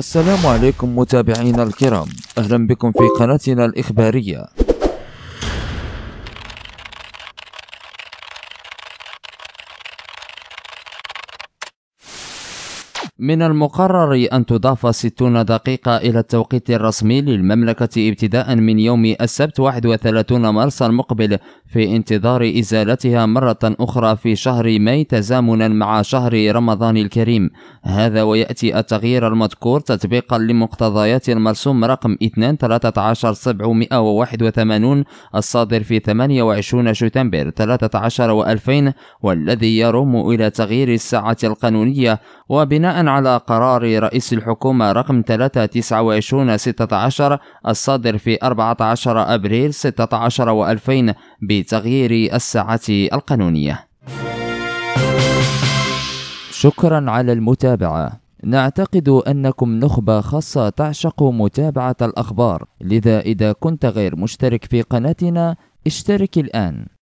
السلام عليكم متابعينا الكرام أهلا بكم في قناتنا الإخبارية من المقرر أن تضاف 60 دقيقة إلى التوقيت الرسمي للمملكة ابتداء من يوم السبت 31 مارس المقبل في انتظار إزالتها مرة أخرى في شهر ماي تزامنا مع شهر رمضان الكريم هذا ويأتي التغيير المذكور تطبيقا لمقتضيات المرسوم رقم 213781 الصادر في 28 شتنبر 13 و2000 والذي يروم إلى تغيير الساعة القانونية وبناء على قرار رئيس الحكومة رقم 32916 الصادر في 14 أبريل 16 و2000 بتغيير الساعة القانونية شكرا على المتابعة نعتقد أنكم نخبة خاصة تعشق متابعة الأخبار لذا إذا كنت غير مشترك في قناتنا اشترك الآن